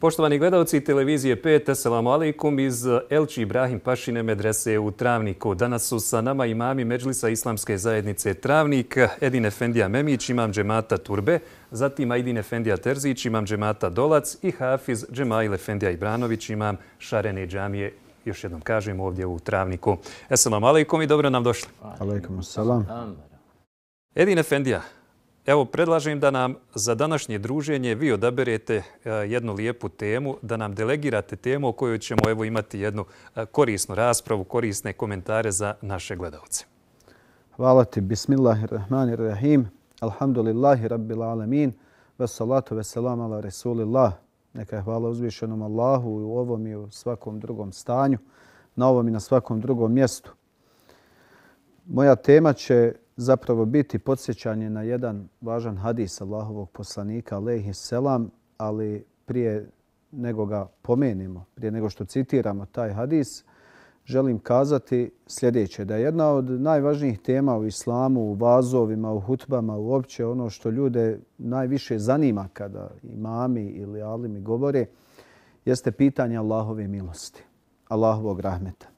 Poštovani gledalci televizije 5, assalamu alaikum iz eh, Elči Ibrahim Pašine medrese u Travniku. Danas su sa nama imami Međlisa Islamske zajednice Travnik, Edine Efendija Memić, imam džemata Turbe, zatim Aidin Efendija Terzić, imam džemata Dolac i Hafiz Džemail Efendija Ibranović, imam Šarene džamije, još jednom kažem ovdje u Travniku. Assalamu alaikum i dobro nam došli. Alaikum assalam. Edine Efendija, Evo, predlažem da nam za današnje druženje vi odaberete e, jednu lijepu temu, da nam delegirate temu o kojoj ćemo evo, imati jednu e, korisnu raspravu, korisne komentare za naše gledalce. Hvala ti, bismillahirrahmanirrahim, alhamdulillahi rabbil alamin, vassalatu vassalam ala rasulillah. Neka je hvala uzvišenom Allahu u ovom i u svakom drugom stanju, na ovom i na svakom drugom mjestu. Moja tema će zapravo biti podsjećanje na jedan važan hadis Allahovog poslanika, alaihi selam, ali prije nego ga pomenimo, prije nego što citiramo taj hadis, želim kazati sljedeće, da je jedna od najvažnijih tema u islamu, u vazovima, u hutbama, uopće ono što ljude najviše zanima kada imami ili alimi govore, jeste pitanje Allahove milosti, Allahovog rahmeta.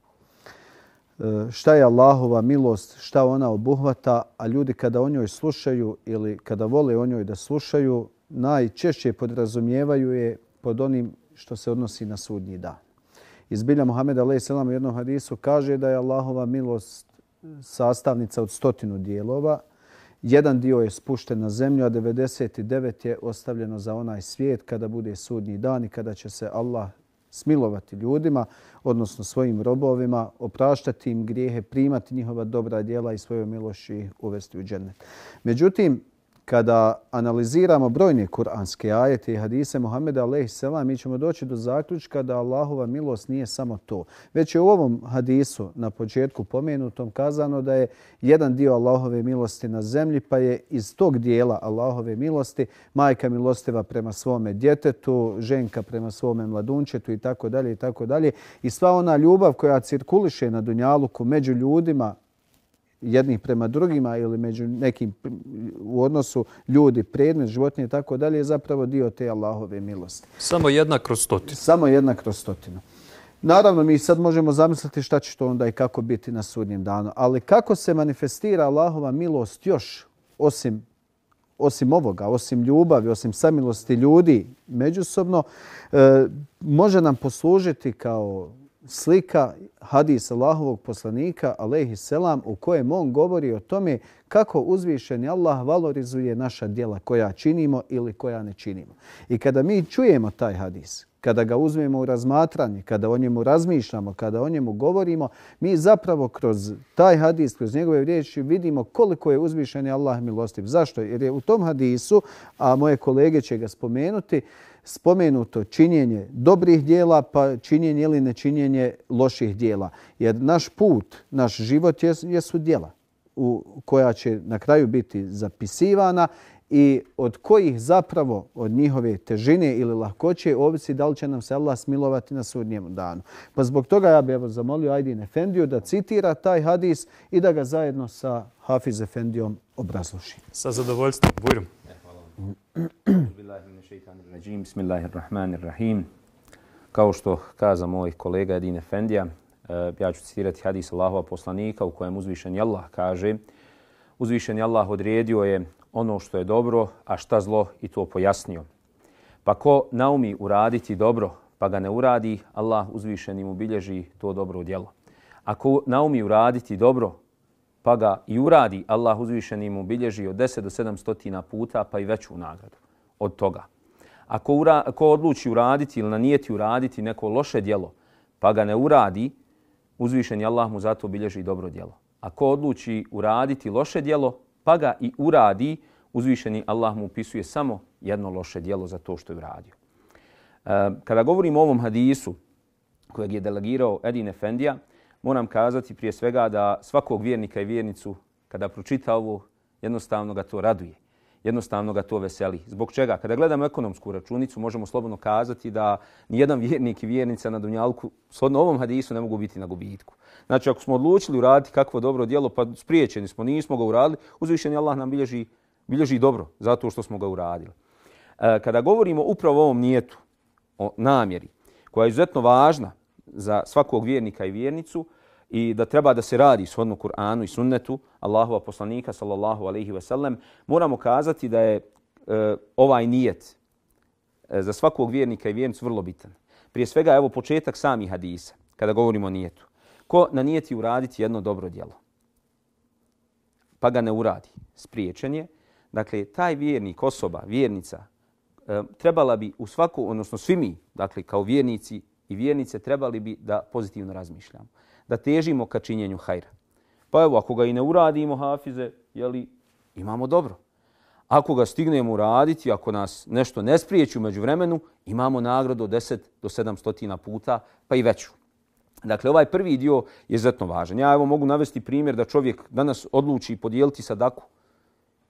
E, šta je Allahova milost, šta ona obuhvata, a ljudi kada o njoj slušaju ili kada vole o njoj da slušaju, najčešće podrazumijevaju je pod onim što se odnosi na sudnji dan. Iz Izbilja Muhammed a.s. u jednom hadisu kaže da je Allahova milost sastavnica od stotinu dijelova. Jedan dio je spušten na zemlju, a 99 je ostavljeno za onaj svijet kada bude sudnji dan i kada će se Allah smilovati ljudima, odnosno svojim robovima, opraštati im grijehe, primati njihova dobra djela i svoju milošću uvesti u džennet. Međutim, kada analiziramo brojne kuranske ajete i hadise Muhammeda a.s. mi ćemo doći do zaključka da Allahova milost nije samo to. Već je u ovom hadisu na početku pomenutom kazano da je jedan dio Allahove milosti na zemlji pa je iz tog dijela Allahove milosti majka milosteva prema svom djetetu, ženka prema svom mladunčetu i tako dalje I tako dalje i sva ona ljubav koja cirkuliše na dunjalu među ljudima jednih prema drugima ili među nekim u odnosu ljudi, predmet, životinje i tako dalje je zapravo dio te Allahove milosti. Samo jedna kroz stotinu. Samo jedna kroz stotinu. Naravno, mi sad možemo zamisliti šta će to onda i kako biti na sudnjem danu. Ali kako se manifestira Allahova milost još osim, osim ovoga, osim ljubavi, osim samilosti ljudi međusobno, e, može nam poslužiti kao slika hadis Allahovog poslanika alejhi selam u kojem on govori o tome kako uzvišeni Allah valorizuje naša djela koja činimo ili koja ne činimo. I kada mi čujemo taj hadis, kada ga uzmemo u razmatranje, kada o njemu razmišljamo, kada o njemu govorimo, mi zapravo kroz taj hadis, kroz njegove riječi vidimo koliko je uzvišeni Allah milostiv. Zašto? Jer je u tom hadisu, a moje kolege će ga spomenuti, spomenuto činjenje dobrih dijela pa činjenje ili nečinjenje loših dijela. Jer naš put, naš život jesu dijela u koja će na kraju biti zapisivana i od kojih zapravo od njihove težine ili lahkoće ovisi da li će nam se Allah smilovati na sudnjem danu. Pa zbog toga ja bih zamolio Aydin Efendiju da citira taj hadis i da ga zajedno sa Hafiz Efendijom obrazloži. Sa zadovoljstvom, Bujrom. Bismillahirrahmanirrahim. Kao što kaza moj kolega Edine Efendija, eh, ja ću citirati hadis Allahova poslanika u kojem uzvišen je Allah kaže uzvišen je Allah odredio je ono što je dobro, a šta zlo i to pojasnio. Pa ko naumi uraditi dobro, pa ga ne uradi, Allah uzvišenim ubilježi to dobro djelo. Ako naumi uraditi dobro, pa ga i uradi, Allah uzvišeni mu bilježi od 10 do 700 puta pa i veću nagradu od toga. Ako ura, ko odluči uraditi ili nanijeti uraditi neko loše djelo pa ga ne uradi, uzvišeni Allah mu zato bilježi dobro djelo. Ako odluči uraditi loše djelo pa ga i uradi, uzvišeni Allah mu upisuje samo jedno loše djelo za to što je uradio. E, kada govorimo o ovom hadisu kojeg je delegirao Edine Fendija, moram kazati prije svega da svakog vjernika i vjernicu kada pročita ovo, jednostavno ga to raduje. Jednostavno ga to veseli. Zbog čega? Kada gledamo ekonomsku računicu, možemo slobodno kazati da nijedan vjernik i vjernica na Dunjalku, slobodno ovom hadisu, ne mogu biti na gubitku. Znači, ako smo odlučili uraditi kakvo dobro djelo, pa spriječeni smo, nismo ga uradili, uzvišeni Allah nam bilježi, bilježi dobro zato što smo ga uradili. E, kada govorimo upravo o ovom nijetu, o namjeri, koja je izuzetno važna, za svakog vjernika i vjernicu i da treba da se radi shodno Kur'anu i sunnetu Allahova poslanika sallallahu alaihi ve sellem, moramo kazati da je e, ovaj nijet e, za svakog vjernika i vjernicu vrlo bitan. Prije svega, evo početak samih hadisa, kada govorimo o nijetu. Ko na nijeti uraditi jedno dobro djelo, pa ga ne uradi, spriječen je. Dakle, taj vjernik, osoba, vjernica, e, trebala bi u svaku, odnosno svi mi, dakle, kao vjernici i vjernice trebali bi da pozitivno razmišljamo, da težimo ka činjenju hajra. Pa evo, ako ga i ne uradimo, hafize, jeli, imamo dobro. Ako ga stignemo uraditi, ako nas nešto ne spriječi u međuvremenu, imamo nagradu 10 do 700 puta, pa i veću. Dakle, ovaj prvi dio je izuzetno važan. Ja evo mogu navesti primjer da čovjek danas odluči podijeliti sadaku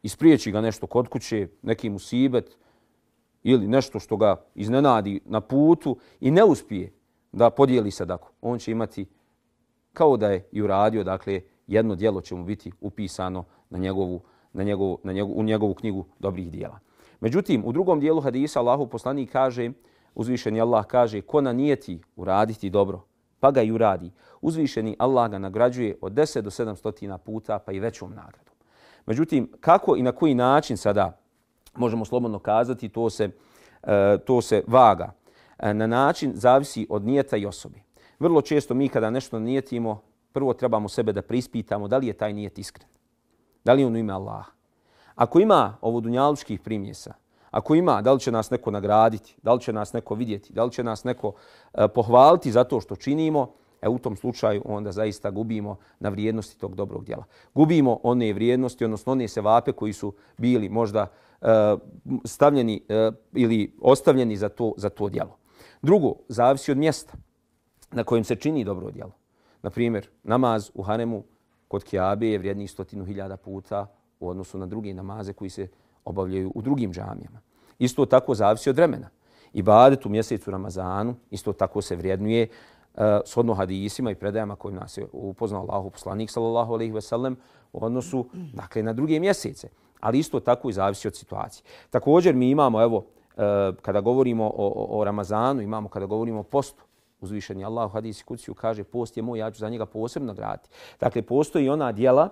i spriječi ga nešto kod kuće, neki musibet, ili nešto što ga iznenadi na putu i ne uspije da podijeli sadaku, on će imati kao da je i uradio, dakle, jedno djelo će mu biti upisano na njegovu, na njegovu, na njegovu, u njegovu knjigu dobrih dijela. Međutim, u drugom dijelu hadisa Allahu poslanik kaže, uzvišeni Allah kaže, ko na nijeti uraditi dobro, pa ga i uradi. Uzvišeni Allah ga nagrađuje od 10 do 700 puta, pa i većom nagradom. Međutim, kako i na koji način sada možemo slobodno kazati, to se, e, to se vaga. E, na način zavisi od nijeta i osobi. Vrlo često mi kada nešto nijetimo, prvo trebamo sebe da prispitamo da li je taj nijet iskren. Da li ono ime Allah. Ako ima ovo dunjalučkih primjesa, ako ima, da li će nas neko nagraditi, da li će nas neko vidjeti, da li će nas neko e, pohvaliti za to što činimo, e u tom slučaju onda zaista gubimo na vrijednosti tog dobrog djela. Gubimo one vrijednosti, odnosno one sevape koji su bili možda e, stavljeni e, ili ostavljeni za to, za to djelo. Drugo, zavisi od mjesta na kojem se čini dobro djelo. Naprimjer, namaz u Haremu kod Kiabe je vrijedniji stotinu hiljada puta u odnosu na druge namaze koji se obavljaju u drugim džamijama. Isto tako zavisi od vremena. Ibadet u mjesecu Ramazanu isto tako se vrijednuje uh, shodno hadisima i predajama kojim nas je upoznao Allahu poslanik sallallahu alejhi ve sellem u odnosu dakle na druge mjesece, ali isto tako i zavisi od situacije. Također mi imamo evo e, kada govorimo o, o, o Ramazanu, imamo kada govorimo o postu, uzvišeni Allah u hadisi kuciju kaže post je moj, ja ću za njega posebno graditi. Dakle, postoji ona dijela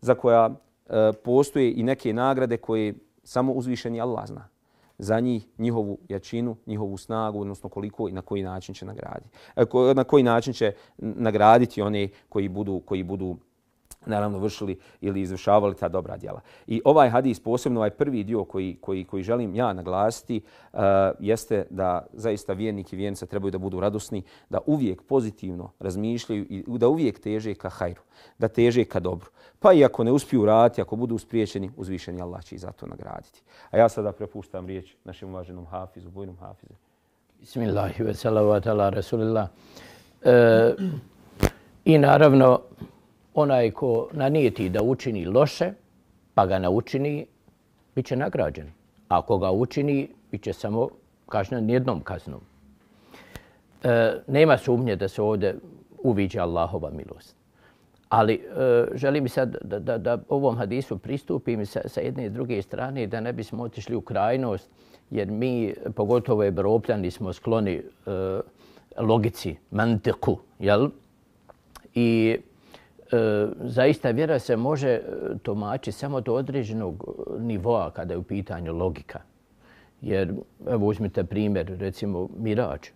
za koja e, postoje i neke nagrade koje samo uzvišeni Allah zna za njih njihovu jačinu, njihovu snagu, odnosno koliko i na koji način će nagraditi. E, na koji način će nagraditi one koji budu koji budu naravno vršili ili izvršavali ta dobra djela. I ovaj hadis, posebno ovaj prvi dio koji, koji, koji želim ja naglasiti, uh, jeste da zaista vjernik i vjernica trebaju da budu radosni, da uvijek pozitivno razmišljaju i da uvijek teže ka hajru, da teže ka dobru. Pa i ako ne uspiju raditi, ako budu uspriječeni, uzvišeni Allah će i za to nagraditi. A ja sada prepuštam riječ našem uvaženom hafizu, bojnom hafizu. Bismillahirrahmanirrahim. ve I naravno, onaj ko nanijeti da učini loše, pa ga naučini, bit će nagrađen. A ko ga učini, bit će samo kažnjen jednom kaznom. E, nema sumnje da se ovdje uviđa Allahova milost. Ali e, želim sad da, da, da ovom hadisu pristupim sa, sa jedne i druge strane da ne bismo otišli u krajnost, jer mi, pogotovo Evropljani, smo skloni e, logici, mantiku. Jel? I E, zaista vjera se može e, tomačiti samo do određenog e, nivoa kada je u pitanju logika. Jer, evo uzmite primjer, recimo Mirač.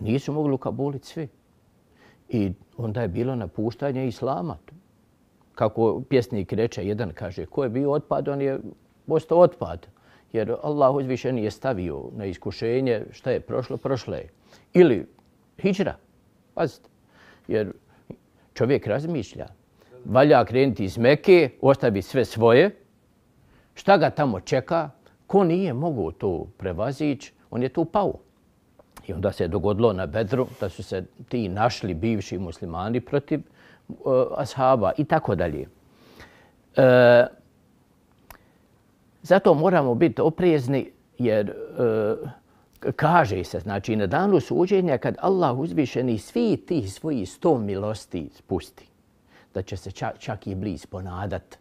Nisu mogli ukabuliti svi. I onda je bilo napuštanje islama. Kako pjesnik reče, jedan kaže, ko je bio otpad, on je postao otpad. Jer Allah uzviše nije stavio na iskušenje šta je prošlo, prošlo Ili hijra. Pazite. Jer čovjek razmišlja. Valja krenuti iz Meke, ostavi sve svoje. Šta ga tamo čeka? Ko nije mogao to prevazići, on je tu pao. I onda se je dogodilo na Bedru da su se ti našli bivši muslimani protiv uh, ashaba i tako dalje. Eh, zato moramo biti oprezni jer uh, kaže se, znači na danu suđenja kad Allah uzvišeni svi ti svoji sto milosti spusti, da će se čak, čak i bliz ponadat,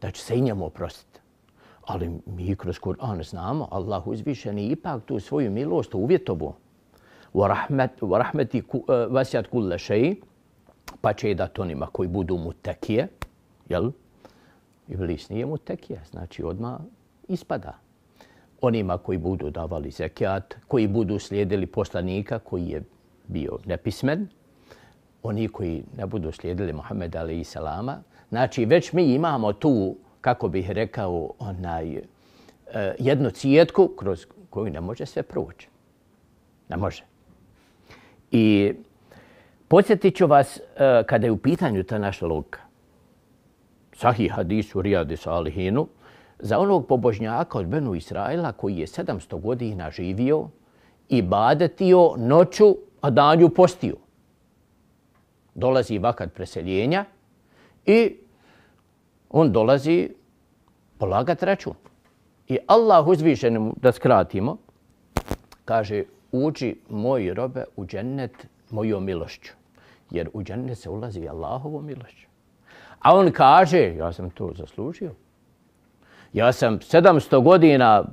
da će se i njemu oprostiti. Ali mi kroz Kur'an znamo, Allah uzvišeni ipak tu svoju milost uvjetovu. Wa rahmeti vasijat kulle šeji, pa će i dat onima koji budu mutekije. jel? Iblis nije mutekije, znači odmah ispada onima koji budu davali zekijat, koji budu slijedili poslanika koji je bio nepismen, oni koji ne budu slijedili Mohameda ali i salama. Znači, već mi imamo tu, kako bih rekao, onaj, e, jednu cijetku kroz koju ne može sve proći. Ne može. I podsjetit ću vas e, kada je u pitanju ta naša logika. Sahih hadis u Rijadi sa Alihinu, za onog pobožnjaka od Benu Israela koji je 700 godina živio i badatio noću, a danju postio. Dolazi vakat preseljenja i on dolazi polagat račun. I Allah uzvišen da skratimo, kaže uđi moji robe u džennet moju milošću. Jer u džennet se ulazi Allahovom milošću. A on kaže, ja sam to zaslužio, ja sam 700 godina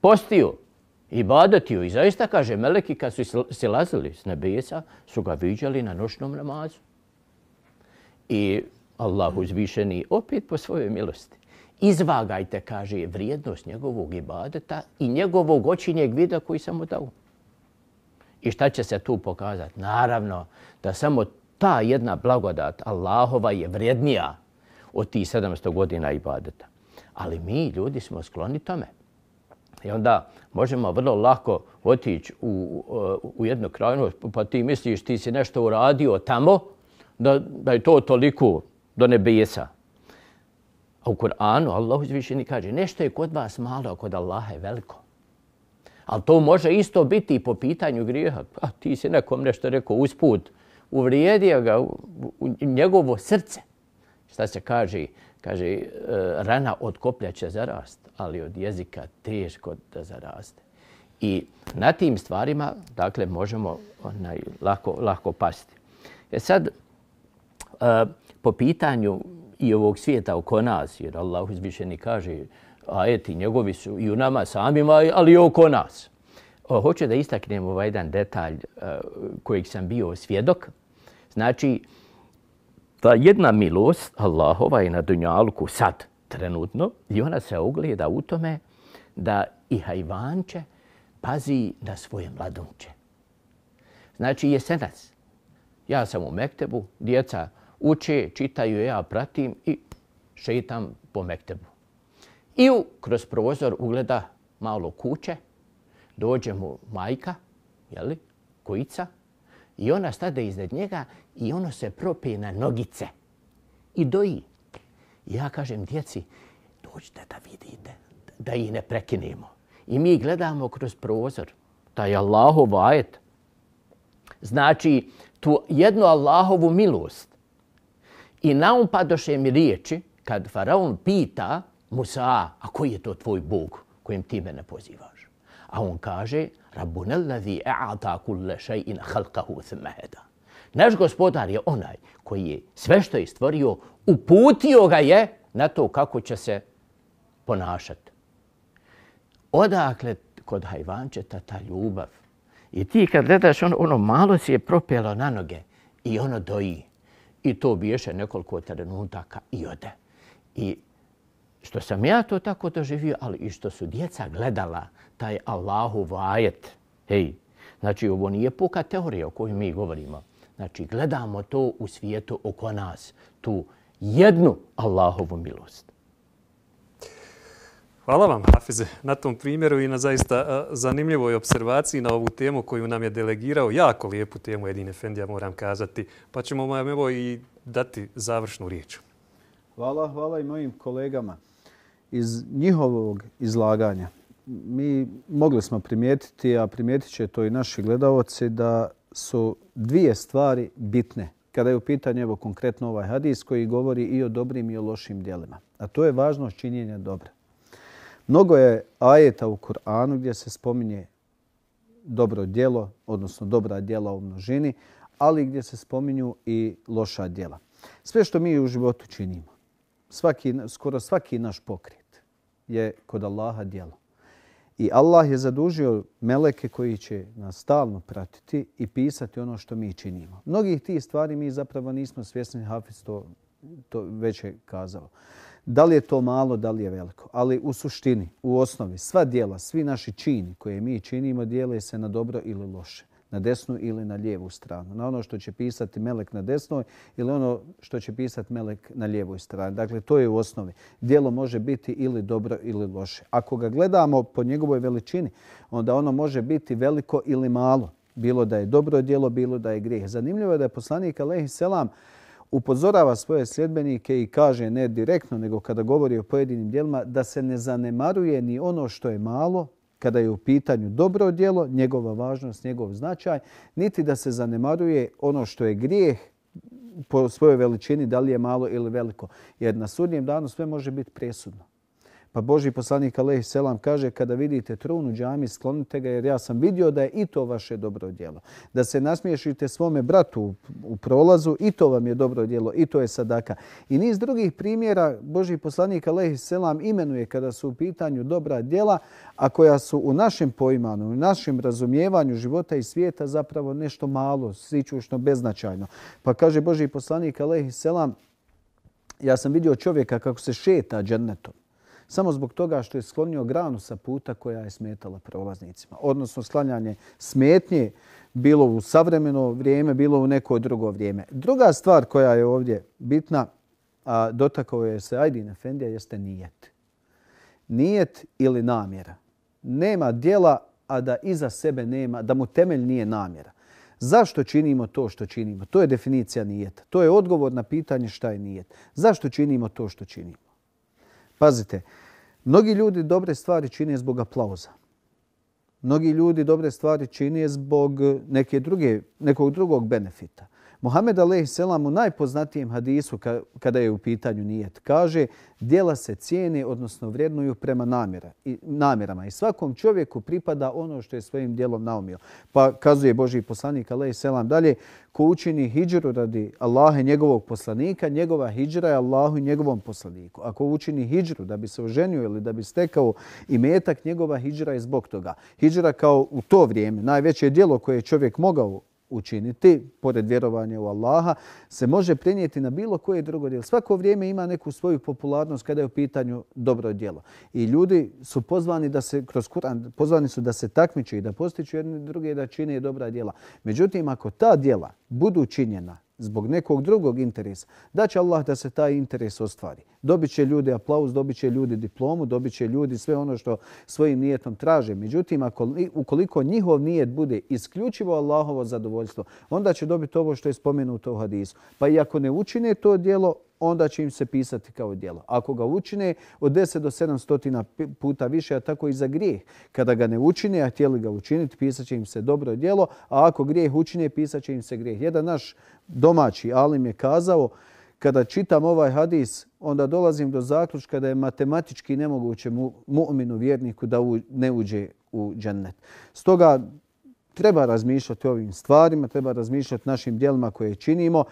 postio i badatio. I zaista, kaže, meleki kad su silazili s nebesa, su ga viđali na nošnom namazu. I Allah uzvišeni opet po svojoj milosti. Izvagajte, kaže, vrijednost njegovog ibadeta i njegovog očinjeg vida koji sam mu dao. I šta će se tu pokazati? Naravno, da samo ta jedna blagodat Allahova je vrijednija od tih 700 godina ibadeta ali mi ljudi smo skloni tome. I onda možemo vrlo lako otići u, u jednu krajinu, pa ti misliš ti si nešto uradio tamo, da, da je to toliko do nebesa. A u Kur'anu Allah uzvišeni kaže nešto je kod vas malo, a kod Allaha je veliko. Ali to može isto biti i po pitanju grijeha. Pa, ti si nekom nešto rekao usput, uvrijedio ga u, u, u njegovo srce. Šta se kaže, Kaže, e, rana od koplja će zarast, ali od jezika teško da zaraste. I na tim stvarima dakle, možemo onaj, lako, lako pasti. E sad, e, po pitanju i ovog svijeta oko nas, jer Allah ni kaže, a eti, njegovi su i u nama samima, ali i oko nas. Hoću da istaknem ovaj jedan detalj e, kojeg sam bio svjedok. Znači, ta jedna milost Allahova je na dunjalku sad, trenutno, i ona se ogleda u tome da i hajvanče pazi na svoje mladunče. Znači, jesenac. Ja sam u Mektebu, djeca uče, čitaju, ja pratim i šetam po Mektebu. I kroz prozor ugleda malo kuće, dođe mu majka, jeli, kujica, I ona stade iznad njega i ono se propije na nogice i doji. ja kažem djeci, dođite da vidite, da ih ne prekinemo. I mi gledamo kroz prozor. Taj Allahov ajet. Znači, tu jednu Allahovu milost. I na um padoše mi riječi, kad faraon pita Musa, a koji je to tvoj Bog kojim ti mene pozivaš? A on kaže, Rabbuna allazi a'ata kulla shay'in khalqahu thumma hada. Naš gospodar je onaj koji je sve što je stvorio uputio ga je na to kako će se ponašati. Odakle kod hajvančeta ta ljubav? I ti kad gledaš ono, ono malo se je propjelo na noge i ono doji. I to biješe nekoliko trenutaka i ode. I što sam ja to tako doživio, ali i što su djeca gledala taj Allahu vajet. Hej, znači ovo nije puka teorija o kojoj mi govorimo. Znači gledamo to u svijetu oko nas, tu jednu Allahovu milost. Hvala vam, Hafize, na tom primjeru i na zaista zanimljivoj observaciji na ovu temu koju nam je delegirao. Jako lijepu temu, Edine ja moram kazati. Pa ćemo vam evo i dati završnu riječ. Hvala, hvala i mojim kolegama iz njihovog izlaganja mi mogli smo primijetiti, a primijetit će to i naši gledalci, da su dvije stvari bitne kada je u pitanju evo, konkretno ovaj hadis koji govori i o dobrim i o lošim dijelima. A to je važnost činjenja dobra. Mnogo je ajeta u Kur'anu gdje se spominje dobro djelo, odnosno dobra djela u množini, ali gdje se spominju i loša djela. Sve što mi u životu činimo, svaki, skoro svaki naš pokret, je kod Allaha djelo. I Allah je zadužio meleke koji će nas stalno pratiti i pisati ono što mi činimo. Mnogih tih stvari mi zapravo nismo svjesni, Hafiz to, to već je kazao. Da li je to malo, da li je veliko. Ali u suštini, u osnovi, sva dijela, svi naši čini koje mi činimo dijele se na dobro ili loše na desnu ili na lijevu stranu. Na ono što će pisati melek na desnoj ili ono što će pisati melek na lijevoj strani. Dakle, to je u osnovi. Dijelo može biti ili dobro ili loše. Ako ga gledamo po njegovoj veličini, onda ono može biti veliko ili malo. Bilo da je dobro dijelo, bilo da je grijeh. Zanimljivo je da je poslanik Alehi Selam upozorava svoje sljedbenike i kaže ne direktno, nego kada govori o pojedinim dijelima, da se ne zanemaruje ni ono što je malo, kada je u pitanju dobro djelo, njegova važnost, njegov značaj, niti da se zanemaruje ono što je grijeh po svojoj veličini, da li je malo ili veliko. Jer na sudnjem danu sve može biti presudno. Pa Boži poslanik Alehi Selam kaže kada vidite trun u džami, sklonite ga jer ja sam vidio da je i to vaše dobro djelo. Da se nasmiješite svome bratu u prolazu, i to vam je dobro djelo, i to je sadaka. I niz drugih primjera Boži poslanik Alehi Selam imenuje kada su u pitanju dobra djela, a koja su u našem poimanu, u našem razumijevanju života i svijeta zapravo nešto malo, sićušno, beznačajno. Pa kaže Boži poslanik Alehi Selam, ja sam vidio čovjeka kako se šeta džennetom samo zbog toga što je sklonio granu sa puta koja je smetala prolaznicima. Odnosno, sklanjanje smetnje bilo u savremeno vrijeme, bilo u neko drugo vrijeme. Druga stvar koja je ovdje bitna, a dotakao je se Aydin Efendija, jeste nijet. Nijet ili namjera. Nema dijela, a da iza sebe nema, da mu temelj nije namjera. Zašto činimo to što činimo? To je definicija nijeta. To je odgovor na pitanje šta je nijet. Zašto činimo to što činimo? Pazite, mnogi ljudi dobre stvari čine zbog aplauza. Mnogi ljudi dobre stvari čine zbog neke druge, nekog drugog benefita. Muhammed Aleyh Selam u najpoznatijem hadisu kada je u pitanju nijet kaže djela se cijene, odnosno vrednuju prema namjera, i, namjerama i svakom čovjeku pripada ono što je svojim dijelom naumio. Pa kazuje Boži poslanik Aleyh Selam dalje ko učini hijđru radi Allaha njegovog poslanika, njegova hijđra je Allahu njegovom poslaniku. Ako učini hijđru da bi se oženio ili da bi stekao i metak, njegova hijđra je zbog toga. Hijđra kao u to vrijeme najveće dijelo koje je čovjek mogao učiniti, pored vjerovanja u Allaha, se može prenijeti na bilo koje drugo djelo. Svako vrijeme ima neku svoju popularnost kada je u pitanju dobro djelo. I ljudi su pozvani da se, kroz Kur'an, pozvani su da se takmiče i da postiću jedni druge da čine dobra djela. Međutim, ako ta djela budu učinjena zbog nekog drugog interesa, da će Allah da se taj interes ostvari. Dobit će ljudi aplauz, dobit će ljudi diplomu, dobit će ljudi sve ono što svojim nijetom traže. Međutim, ako, ukoliko njihov nijet bude isključivo Allahovo zadovoljstvo, onda će dobiti ovo što je spomenuto u hadisu. Pa i ako ne učine to dijelo, onda će im se pisati kao dijelo. Ako ga učine od 10 do 700 puta više, a tako i za grijeh. Kada ga ne učine, a htjeli ga učiniti, pisat će im se dobro dijelo, a ako grijeh učine, pisat će im se grijeh. Jedan naš domaći Alim je kazao, kada čitam ovaj hadis, onda dolazim do zaključka da je matematički nemoguće mu'minu vjerniku da ne uđe u džennet. Stoga treba razmišljati o ovim stvarima, treba razmišljati našim dijelima koje činimo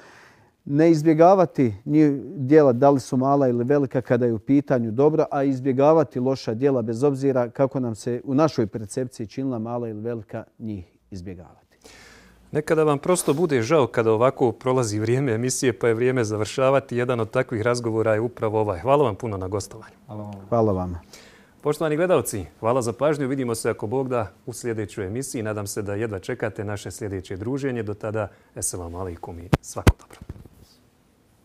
ne izbjegavati njih dijela da li su mala ili velika kada je u pitanju dobra, a izbjegavati loša dijela bez obzira kako nam se u našoj percepciji činila mala ili velika njih izbjegavati. Nekada vam prosto bude žao kada ovako prolazi vrijeme emisije pa je vrijeme završavati. Jedan od takvih razgovora je upravo ovaj. Hvala vam puno na gostovanju. Hvala vam. Poštovani gledalci, hvala za pažnju. Vidimo se ako Bog da u sljedećoj emisiji. Nadam se da jedva čekate naše sljedeće druženje. Do tada, eselamu alaikum i svako dobro.